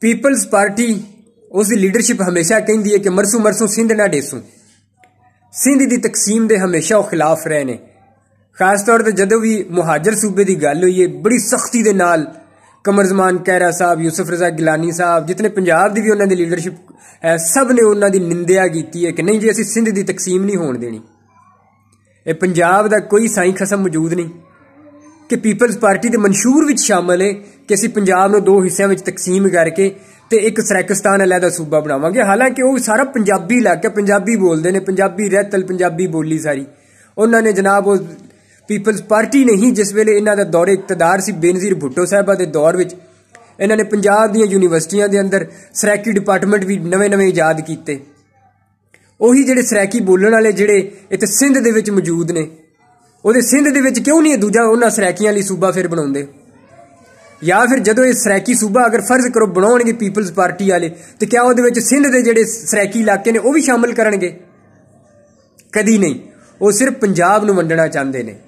people's party ਉਸ ਦੀ leadership ਹਮੇਸ਼ਾ ਕਹਿੰਦੀ ਹੈ ਕਿ ਮਰਸੂ ਮਰਸੂ ਸਿੰਧ ਨਾ ਡੇਸੂ ਸਿੰਧ ਦੀ ਤਕਸੀਮ ਦੇ ਹਮੇਸ਼ਾ ਉਹ ਖਿਲਾਫ ਰਹੇ ਨੇ ਖਾਸ ਤੌਰ ਤੇ ਜਦੋਂ ਵੀ ਮੁਹਾਜਰ ਸੂਬੇ ਦੀ ਗੱਲ ਹੋਈ ਹੈ ਬੜੀ ਸਖਤੀ ਦੇ ਨਾਲ ਕਮਰ ਜ਼ਮਾਨ ਕਹਿਰਾ ਸਾਹਿਬ ਯੂਸਫ ਰਜ਼ਾ ਗਿਲਾਨੀ ਸਾਹਿਬ ਜਿਤਨੇ ਪੰਜਾਬ ਦੀ ਵੀ ਉਹਨਾਂ ਦੀ ਲੀਡਰਸ਼ਿਪ ਹੈ ਸਭ ਨੇ ਉਹਨਾਂ ਦੀ ਨਿੰਦਿਆ ਕੀਤੀ ਹੈ ਕਿ ਨਹੀਂ ਜੀ ਅਸੀਂ ਸਿੰਧ ਦੀ ਤਕਸੀਮ ਨਹੀਂ ਹੋਣ ਦੇਣੀ ਇਹ ਪੰਜਾਬ ਦਾ ਕੋਈ ਸਾਈਂ ਖਸਮ ਮੌਜੂਦ ਨਹੀਂ ਕਿ ਪੀਪਲਜ਼ ਪਾਰਟੀ ਦੇ ਮਨਸ਼ੂਰ ਵਿੱਚ ਸ਼ਾਮਲ ਹੈ ਕਿ ਅਸੀਂ ਪੰਜਾਬ ਨੂੰ ਦੋ ਹਿੱਸਿਆਂ ਵਿੱਚ ਤਕਸੀਮ ਕਰਕੇ ਤੇ ਇੱਕ ਸਰੈਕਿਸਤਾਨ ਅਲੱਗਾ ਸੂਬਾ ਬਣਾਵਾਂਗੇ ਹਾਲਾਂਕਿ ਉਹ ਸਾਰਾ ਪੰਜਾਬੀ ਇਲਾਕਾ ਪੰਜਾਬੀ ਬੋਲਦੇ ਨੇ ਪੰਜਾਬੀ ਰਹਿਤਲ ਪੰਜਾਬੀ ਬੋਲੀ ਸਾਰੀ ਉਹਨਾਂ ਨੇ ਜਨਾਬ ਉਹ ਪੀਪਲਜ਼ ਪਾਰਟੀ ਨਹੀਂ ਜਿਸ ਵੇਲੇ ਇਹਨਾਂ ਦਾ ਦੌਰੇ ਇਕਤਦਾਰ ਸੀ ਬੇਨਜ਼ੀਰ ਭੁੱਟੋ ਸਾਹਿਬਾ ਦੇ ਦੌਰ ਵਿੱਚ ਇਹਨਾਂ ਨੇ ਪੰਜਾਬ ਦੀਆਂ ਯੂਨੀਵਰਸਿਟੀਆਂ ਦੇ ਅੰਦਰ ਸਰੈਕੀ ਡਿਪਾਰਟਮੈਂਟ ਵੀ ਨਵੇਂ-ਨਵੇਂ ਇਜਾਦ ਕੀਤੇ ਉਹੀ ਜਿਹੜੇ ਸਰੈਕੀ ਬੋਲਣ ਵਾਲੇ ਜਿਹੜੇ ਇੱਥੇ ਸਿੰਧ ਦੇ ਵਿੱਚ ਮੌਜੂਦ ਨੇ ਉਹਦੇ ਸਿੰਧ ਦੇ ਵਿੱਚ ਕਿਉਂ ਨਹੀਂ ਦੂਜਾ ਉਹਨਾਂ ਸਰੈਕੀਆਂ ਲਈ ਸੂਬਾ ਫਿਰ ਬਣਾਉਂਦੇ ਜਾਂ ਫਿਰ ਜਦੋਂ ਇਹ ਸਰੈਕੀ ਸੂਬਾ ਅਗਰ ਫਰਜ਼ ਕਰੋ ਬਣਾਉਣਗੇ ਪੀਪਲਜ਼ ਪਾਰਟੀ ਵਾਲੇ ਤੇ ਕਿਆ ਉਹਦੇ ਵਿੱਚ ਸਿੰਧ ਦੇ ਜਿਹੜੇ ਸਰੈਕੀ ਇਲਾਕੇ ਨੇ ਉਹ ਵੀ ਸ਼ਾਮਲ ਕਰਨਗੇ ਕਦੀ ਨਹੀਂ ਉਹ ਸਿਰਫ ਪੰਜਾਬ ਨੂੰ ਵੰਡਣਾ ਚਾਹੁੰਦੇ ਨੇ